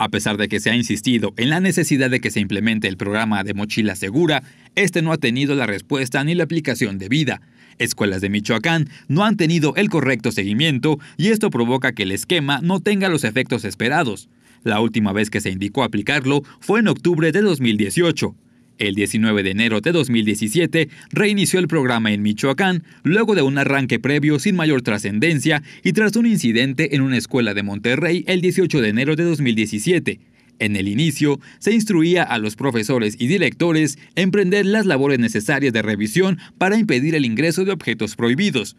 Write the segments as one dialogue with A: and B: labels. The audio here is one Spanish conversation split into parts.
A: A pesar de que se ha insistido en la necesidad de que se implemente el programa de mochila segura, este no ha tenido la respuesta ni la aplicación debida. Escuelas de Michoacán no han tenido el correcto seguimiento y esto provoca que el esquema no tenga los efectos esperados. La última vez que se indicó aplicarlo fue en octubre de 2018. El 19 de enero de 2017 reinició el programa en Michoacán, luego de un arranque previo sin mayor trascendencia y tras un incidente en una escuela de Monterrey el 18 de enero de 2017. En el inicio, se instruía a los profesores y directores emprender las labores necesarias de revisión para impedir el ingreso de objetos prohibidos.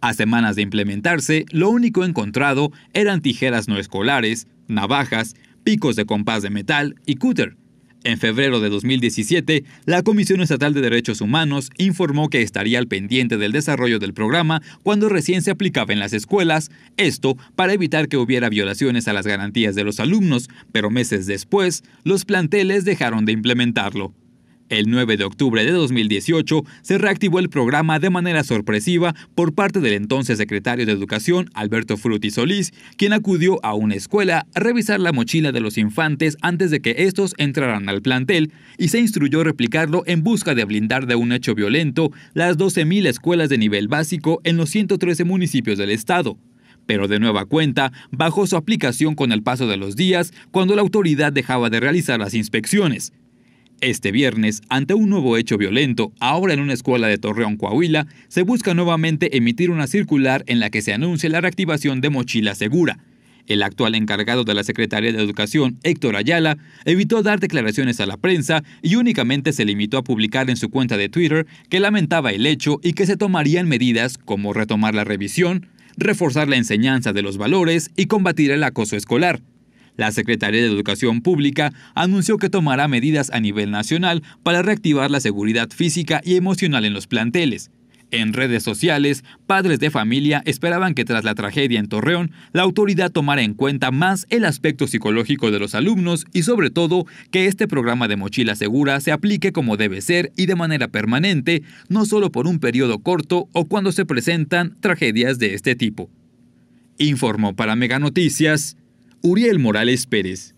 A: A semanas de implementarse, lo único encontrado eran tijeras no escolares, navajas, picos de compás de metal y cúter. En febrero de 2017, la Comisión Estatal de Derechos Humanos informó que estaría al pendiente del desarrollo del programa cuando recién se aplicaba en las escuelas, esto para evitar que hubiera violaciones a las garantías de los alumnos, pero meses después, los planteles dejaron de implementarlo. El 9 de octubre de 2018 se reactivó el programa de manera sorpresiva por parte del entonces secretario de Educación, Alberto Frutti Solís, quien acudió a una escuela a revisar la mochila de los infantes antes de que estos entraran al plantel y se instruyó replicarlo en busca de blindar de un hecho violento las 12.000 escuelas de nivel básico en los 113 municipios del estado pero de nueva cuenta bajó su aplicación con el paso de los días cuando la autoridad dejaba de realizar las inspecciones. Este viernes, ante un nuevo hecho violento, ahora en una escuela de Torreón, Coahuila, se busca nuevamente emitir una circular en la que se anuncia la reactivación de Mochila Segura. El actual encargado de la Secretaría de Educación, Héctor Ayala, evitó dar declaraciones a la prensa y únicamente se limitó a publicar en su cuenta de Twitter que lamentaba el hecho y que se tomarían medidas como retomar la revisión, reforzar la enseñanza de los valores y combatir el acoso escolar. La Secretaría de Educación Pública anunció que tomará medidas a nivel nacional para reactivar la seguridad física y emocional en los planteles. En redes sociales, padres de familia esperaban que tras la tragedia en Torreón, la autoridad tomara en cuenta más el aspecto psicológico de los alumnos y sobre todo que este programa de mochila segura se aplique como debe ser y de manera permanente, no solo por un periodo corto o cuando se presentan tragedias de este tipo. Informó para Mega Noticias Uriel Morales Pérez.